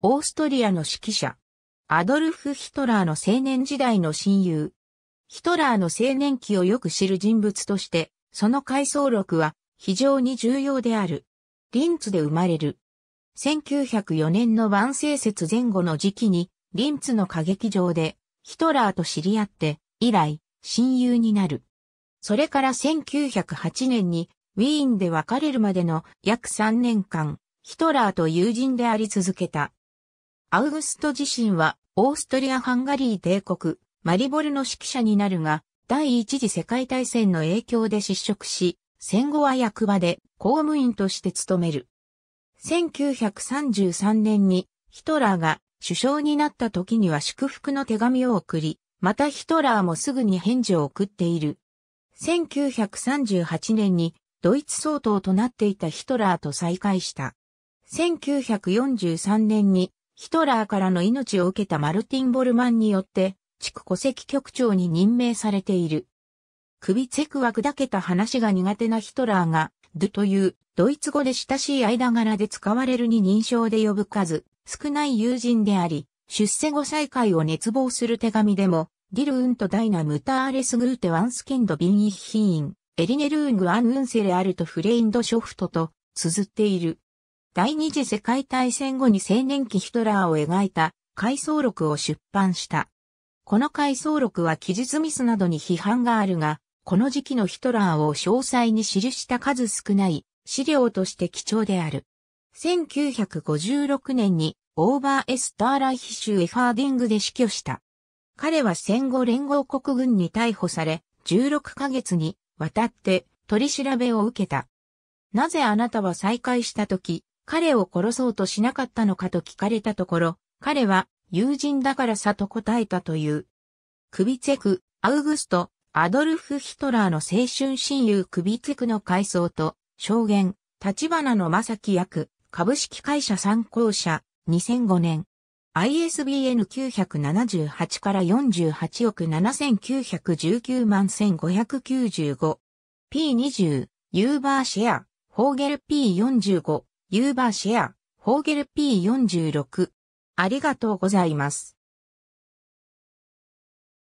オーストリアの指揮者。アドルフ・ヒトラーの青年時代の親友。ヒトラーの青年期をよく知る人物として、その回想録は非常に重要である。リンツで生まれる。1904年の万世節前後の時期に、リンツの歌劇場で、ヒトラーと知り合って、以来、親友になる。それから1908年に、ウィーンで別れるまでの約3年間、ヒトラーと友人であり続けた。アウグスト自身は、オーストリア・ハンガリー帝国、マリボルの指揮者になるが、第一次世界大戦の影響で失職し、戦後は役場で公務員として務める。1933年にヒトラーが首相になった時には祝福の手紙を送り、またヒトラーもすぐに返事を送っている。1938年にドイツ総統となっていたヒトラーと再会した。1943年にヒトラーからの命を受けたマルティン・ボルマンによって、地区戸籍局長に任命されている。首チェクは砕けた話が苦手なヒトラーが、ドゥというドイツ語で親しい間柄で使われるに認証で呼ぶ数、少ない友人であり、出世後再会を熱望する手紙でも、ディルーンとダイナムターレスグーテワンスケンドビンイヒーン、エリネルーングアンウンセレアルトフレインドショフトと綴っている。第二次世界大戦後に青年期ヒトラーを描いた回想録を出版した。この回想録は記述ミスなどに批判があるが、この時期のヒトラーを詳細に記した数少ない資料として貴重である。1956年にオーバーエスターライヒ州エファーディングで死去した。彼は戦後連合国軍に逮捕され、16ヶ月にわたって取り調べを受けた。なぜあなたは再会した時、彼を殺そうとしなかったのかと聞かれたところ、彼は友人だからさと答えたという。クビツェク、アウグスト、アドルフ・ヒトラーの青春親友クビツェクの回想と、証言、立花の正樹役、株式会社参考者、2005年。ISBN 978から48億7919万1595。P20、ユーバーシェア、ホーゲル P45。ユーバーシェア、フォーゲル P46。ありがとうございます。